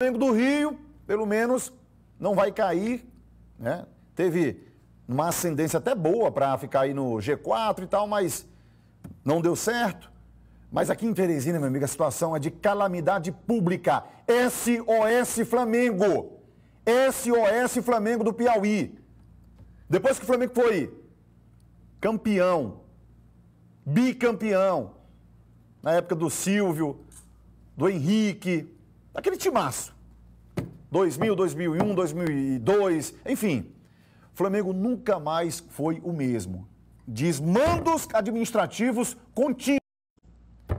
Flamengo do Rio, pelo menos, não vai cair, né? Teve uma ascendência até boa para ficar aí no G4 e tal, mas não deu certo. Mas aqui em Teresina, meu amigo, a situação é de calamidade pública. SOS Flamengo. SOS Flamengo do Piauí. Depois que o Flamengo foi campeão, bicampeão, na época do Silvio, do Henrique, Aquele timaço. 2000, 2001, 2002, enfim. Flamengo nunca mais foi o mesmo. Desmandos administrativos contínuos.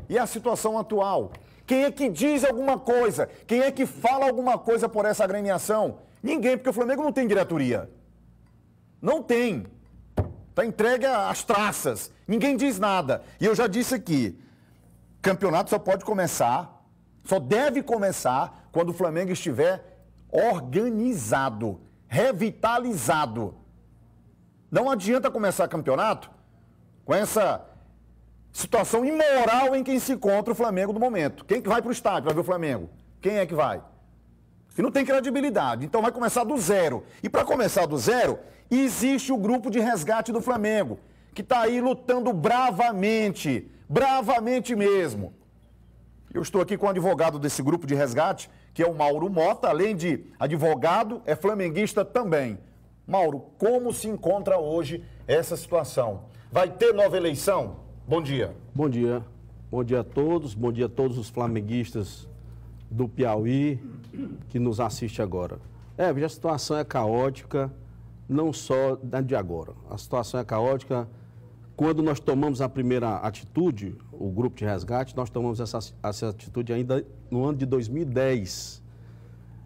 E a situação atual? Quem é que diz alguma coisa? Quem é que fala alguma coisa por essa agremiação? Ninguém, porque o Flamengo não tem diretoria. Não tem. Está entregue às traças. Ninguém diz nada. E eu já disse aqui: campeonato só pode começar só deve começar quando o Flamengo estiver organizado, revitalizado. Não adianta começar campeonato com essa situação imoral em que se encontra o Flamengo no momento. Quem que vai para o estádio para ver o Flamengo? Quem é que vai? Que não tem credibilidade. Então vai começar do zero. E para começar do zero, existe o grupo de resgate do Flamengo, que está aí lutando bravamente, bravamente mesmo. Eu estou aqui com o um advogado desse grupo de resgate, que é o Mauro Mota, além de advogado, é flamenguista também. Mauro, como se encontra hoje essa situação? Vai ter nova eleição? Bom dia. Bom dia. Bom dia a todos, bom dia a todos os flamenguistas do Piauí que nos assiste agora. É, a situação é caótica, não só da de agora. A situação é caótica quando nós tomamos a primeira atitude, o grupo de resgate, nós tomamos essa, essa atitude ainda no ano de 2010,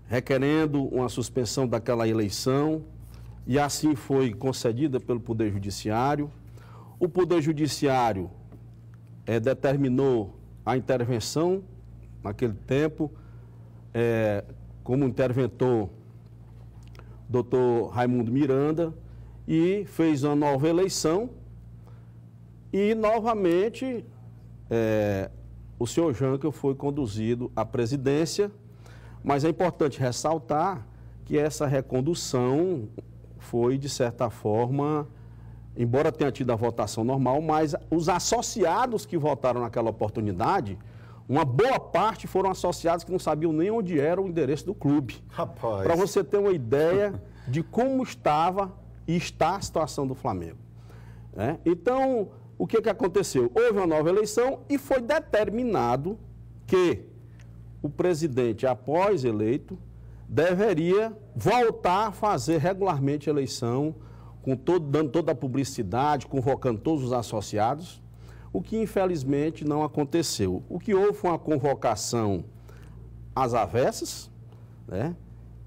requerendo uma suspensão daquela eleição, e assim foi concedida pelo Poder Judiciário. O Poder Judiciário é, determinou a intervenção naquele tempo, é, como interventor doutor Raimundo Miranda, e fez uma nova eleição e, novamente, é, o senhor Jankel foi conduzido à presidência, mas é importante ressaltar que essa recondução foi, de certa forma, embora tenha tido a votação normal, mas os associados que votaram naquela oportunidade, uma boa parte foram associados que não sabiam nem onde era o endereço do clube. Rapaz. Para você ter uma ideia de como estava e está a situação do Flamengo. Né? Então, o que, que aconteceu? Houve uma nova eleição e foi determinado que o presidente, após eleito, deveria voltar a fazer regularmente a eleição, com todo, dando toda a publicidade, convocando todos os associados, o que infelizmente não aconteceu. O que houve foi uma convocação às avessas, né?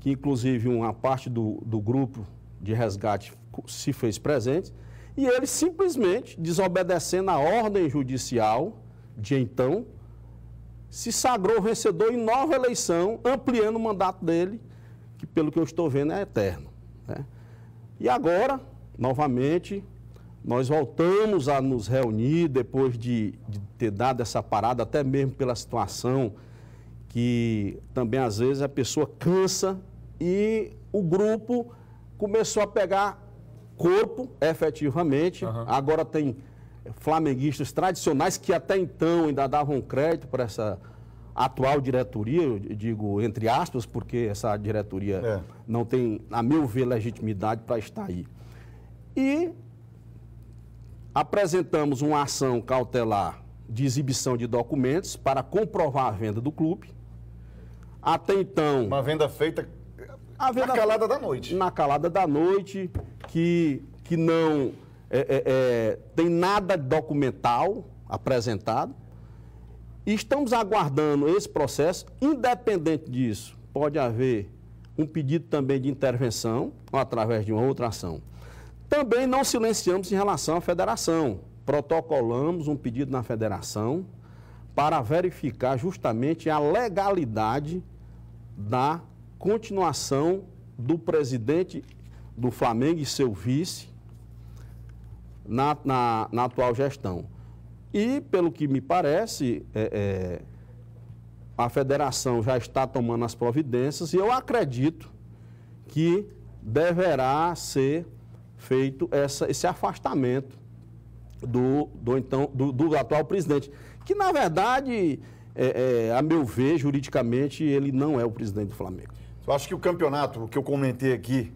que inclusive uma parte do, do grupo de resgate se fez presente, e ele simplesmente, desobedecendo a ordem judicial de então, se sagrou vencedor em nova eleição, ampliando o mandato dele, que pelo que eu estou vendo é eterno. Né? E agora, novamente, nós voltamos a nos reunir depois de, de, ter dado essa parada, até mesmo pela situação que também às vezes a pessoa cansa e o grupo começou a pegar corpo, efetivamente. Uhum. Agora tem flamenguistas tradicionais que até então ainda davam crédito para essa atual diretoria, eu digo entre aspas, porque essa diretoria é. não tem, a meu ver, legitimidade para estar aí. E apresentamos uma ação cautelar de exibição de documentos para comprovar a venda do clube. Até então. Uma venda feita a venda na calada da noite. Na calada da noite que, que não é, é, é, tem nada documental apresentado. E estamos aguardando esse processo. Independente disso, pode haver um pedido também de intervenção através de uma outra ação. Também não silenciamos em relação à federação. Protocolamos um pedido na federação para verificar justamente a legalidade da continuação do presidente do Flamengo e seu vice na, na, na atual gestão. E, pelo que me parece, é, é, a federação já está tomando as providências e eu acredito que deverá ser feito essa, esse afastamento do, do, então, do, do atual presidente, que, na verdade, é, é a meu ver, juridicamente, ele não é o presidente do Flamengo. Eu acho que o campeonato, o que eu comentei aqui,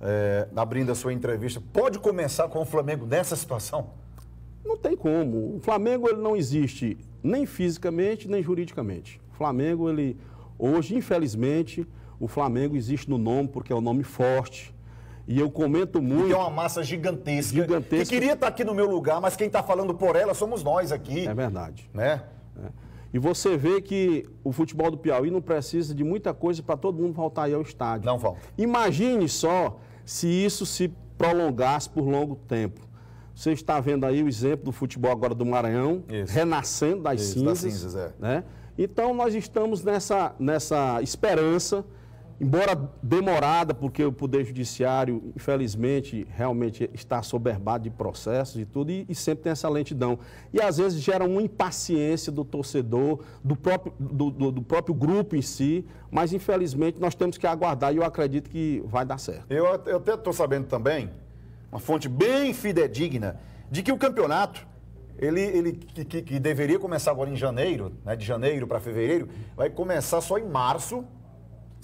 é, abrindo a sua entrevista, pode começar com o Flamengo nessa situação? Não tem como. O Flamengo ele não existe nem fisicamente, nem juridicamente. O Flamengo, ele hoje, infelizmente, o Flamengo existe no nome porque é um nome forte. E eu comento é muito. E é uma massa gigantesca. Gigantesca. Que queria estar aqui no meu lugar, mas quem está falando por ela somos nós aqui. É verdade. Né? É. E você vê que o futebol do Piauí não precisa de muita coisa para todo mundo voltar aí ao estádio. Não volta. Imagine só se isso se prolongasse por longo tempo. Você está vendo aí o exemplo do futebol agora do Maranhão, isso. renascendo das isso, cinzas. Das cinzas é. né? Então, nós estamos nessa, nessa esperança embora demorada, porque o Poder Judiciário, infelizmente, realmente está soberbado de processos e tudo, e, e, sempre tem essa lentidão. E às vezes gera uma impaciência do torcedor, do próprio, do, do, do próprio grupo em si, mas infelizmente nós temos que aguardar e eu acredito que vai dar certo. Eu, eu até estou sabendo também, uma fonte bem fidedigna, de que o campeonato ele, ele que, que, que, deveria começar agora em janeiro, né, de janeiro para fevereiro, vai começar só em março,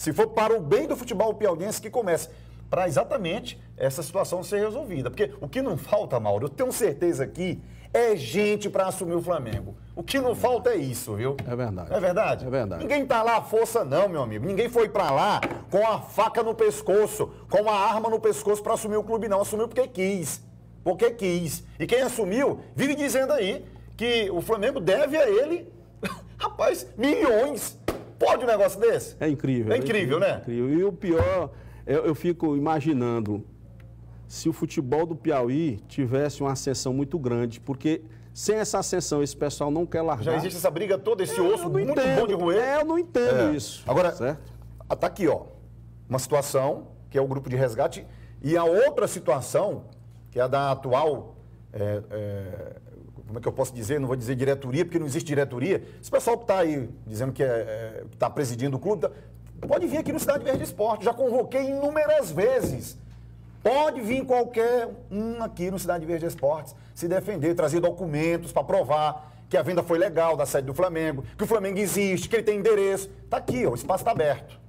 se for para o bem do futebol piauiense que comece para exatamente essa situação ser resolvida. Porque o que não falta, Mauro, eu tenho certeza aqui, é gente para assumir o Flamengo. O que não é falta é isso, viu? É verdade. É verdade? É verdade. Ninguém tá lá à força não, meu amigo. Ninguém foi para lá com a faca no pescoço, com a arma no pescoço para assumir o clube não. Assumiu porque quis. Porque quis. E quem assumiu vive dizendo aí que o Flamengo deve a ele, rapaz, milhões. Pode um negócio desse? É incrível. É incrível, é incrível né? incrível. E o pior, eu, eu fico imaginando se o futebol do Piauí tivesse uma ascensão muito grande, porque sem essa ascensão, esse pessoal não quer largar. Já existe essa briga toda, esse osso muito entendo. bom de roer. É, eu não entendo é. isso. Agora, certo? Ah, tá aqui, ó, uma situação, que é o grupo de resgate, e a outra situação, que é a da atual é, é, como é que eu posso dizer? Não vou dizer diretoria, porque não existe diretoria. Esse pessoal que está aí dizendo que é, é está presidindo o clube, tá, pode vir aqui no Cidade Verde Esporte. Já convoquei inúmeras vezes. Pode vir qualquer um aqui no Cidade Verde Esportes se defender, trazer documentos para provar que a venda foi legal da sede do Flamengo, que o Flamengo existe, que ele tem endereço. Está aqui, ó, o espaço está aberto.